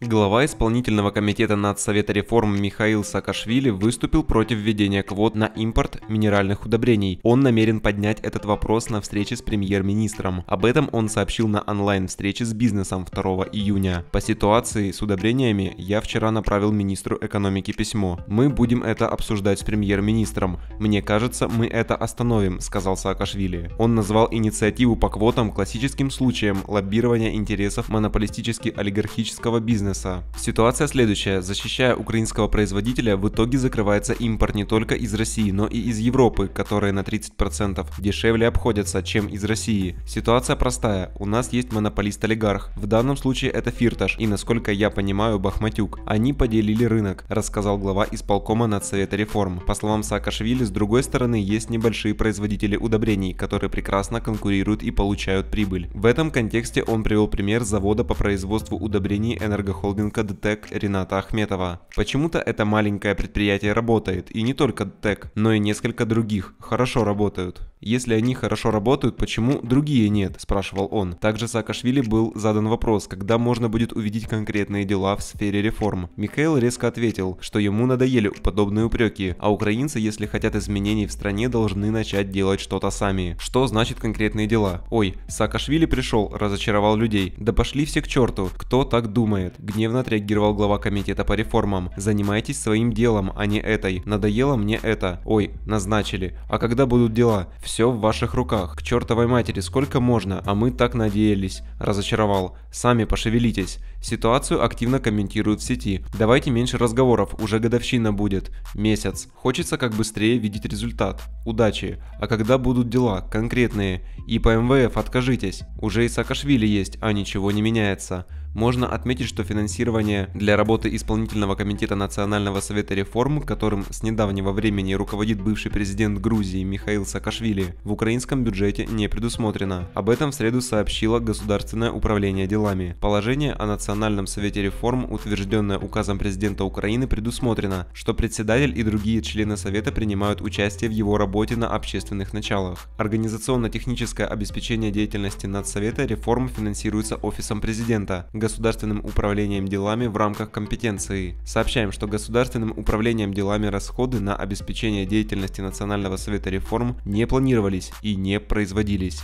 Глава исполнительного комитета Нацсовета реформ Михаил Саакашвили выступил против введения квот на импорт минеральных удобрений. Он намерен поднять этот вопрос на встрече с премьер-министром. Об этом он сообщил на онлайн-встрече с бизнесом 2 июня. По ситуации с удобрениями я вчера направил министру экономики письмо. Мы будем это обсуждать с премьер-министром. Мне кажется, мы это остановим, сказал Саакашвили. Он назвал инициативу по квотам классическим случаем лоббирования интересов монополистически-олигархического бизнеса бизнеса. Ситуация следующая. Защищая украинского производителя, в итоге закрывается импорт не только из России, но и из Европы, которые на 30% дешевле обходятся, чем из России. Ситуация простая. У нас есть монополист-олигарх. В данном случае это Фирташ и, насколько я понимаю, Бахматюк. Они поделили рынок, рассказал глава исполкома Нацсовета реформ. По словам Саакашвили, с другой стороны, есть небольшие производители удобрений, которые прекрасно конкурируют и получают прибыль. В этом контексте он привел пример завода по производству удобрений энергоходов холдинга ДТЭК Рената Ахметова. Почему-то это маленькое предприятие работает, и не только ДТЭК, но и несколько других хорошо работают. Если они хорошо работают, почему другие нет, спрашивал он. Также Саакашвили был задан вопрос, когда можно будет увидеть конкретные дела в сфере реформ. Михаил резко ответил, что ему надоели подобные упреки, а украинцы, если хотят изменений в стране, должны начать делать что-то сами. Что значит конкретные дела? Ой, Саакашвили пришел, разочаровал людей. Да пошли все к черту, кто так думает гневно отреагировал глава комитета по реформам. Занимайтесь своим делом, а не этой. Надоело мне это. Ой, назначили. А когда будут дела? Все в ваших руках. К чертовой матери, сколько можно, а мы так надеялись. Разочаровал. Сами пошевелитесь. Ситуацию активно комментируют в сети. Давайте меньше разговоров, уже годовщина будет. Месяц. Хочется как быстрее видеть результат. Удачи. А когда будут дела? Конкретные. И по МВФ откажитесь. Уже и Саакашвили есть, а ничего не меняется. Можно отметить, что финансирование для работы исполнительного комитета Национального совета реформ, которым с недавнего времени руководит бывший президент Грузии Михаил Саакашвили, в украинском бюджете не предусмотрено. Об этом в среду сообщило Государственное управление делами. Положение о Национальном совете реформ, утвержденное указом президента Украины, предусмотрено, что председатель и другие члены совета принимают участие в его работе на общественных началах. Организационно-техническое обеспечение деятельности Надсовета реформ финансируется Офисом президента государственным управлением делами в рамках компетенции. Сообщаем, что государственным управлением делами расходы на обеспечение деятельности Национального совета реформ не планировались и не производились.